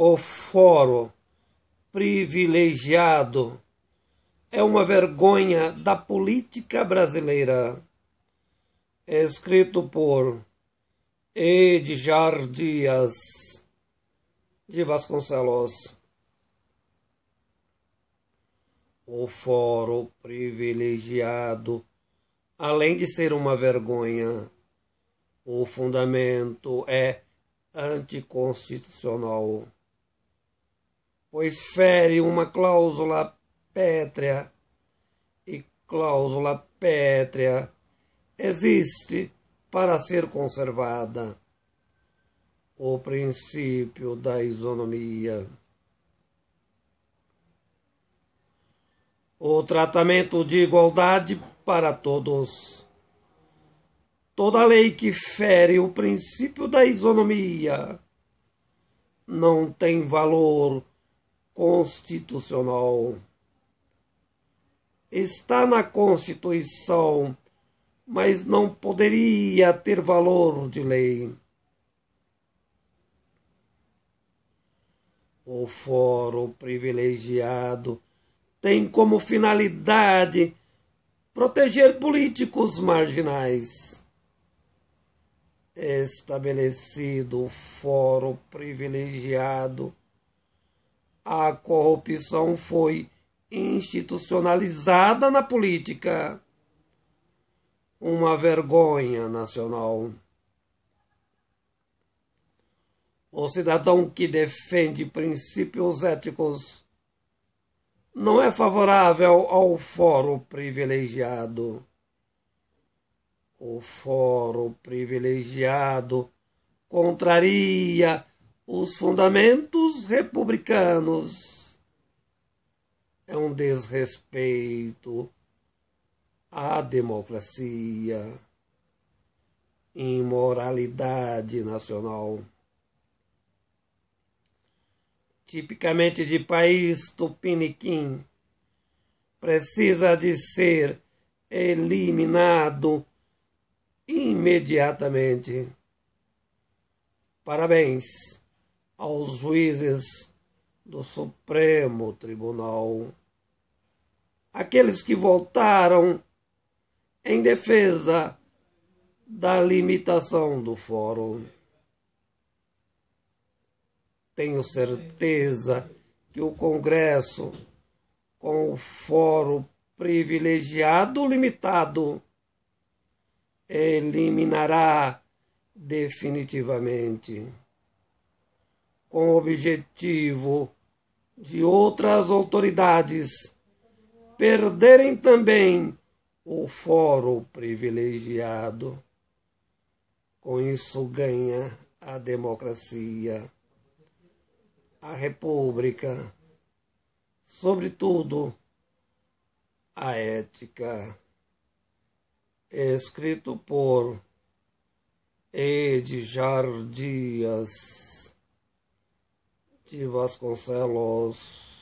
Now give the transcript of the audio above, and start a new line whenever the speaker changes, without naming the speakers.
o fórum privilegiado é uma vergonha da política brasileira. É escrito por Edjar Dias de Vasconcelos. O fórum privilegiado, além de ser uma vergonha, o fundamento é anticonstitucional pois fere uma cláusula pétrea e cláusula pétrea existe para ser conservada. O princípio da isonomia. O tratamento de igualdade para todos. Toda lei que fere o princípio da isonomia não tem valor constitucional. Está na Constituição, mas não poderia ter valor de lei. O fórum privilegiado tem como finalidade proteger políticos marginais. Estabelecido o fórum privilegiado a corrupção foi institucionalizada na política. Uma vergonha nacional. O cidadão que defende princípios éticos não é favorável ao fórum privilegiado. O fórum privilegiado contraria os fundamentos republicanos. É um desrespeito à democracia, imoralidade nacional. Tipicamente de país tupiniquim, precisa de ser eliminado imediatamente. Parabéns! aos juízes do Supremo Tribunal, aqueles que voltaram em defesa da limitação do fórum. Tenho certeza que o Congresso, com o fórum privilegiado limitado, eliminará definitivamente com o objetivo de outras autoridades perderem também o fórum privilegiado. Com isso ganha a democracia, a república, sobretudo a ética. Escrito por Edjar Dias de Vasconcelos.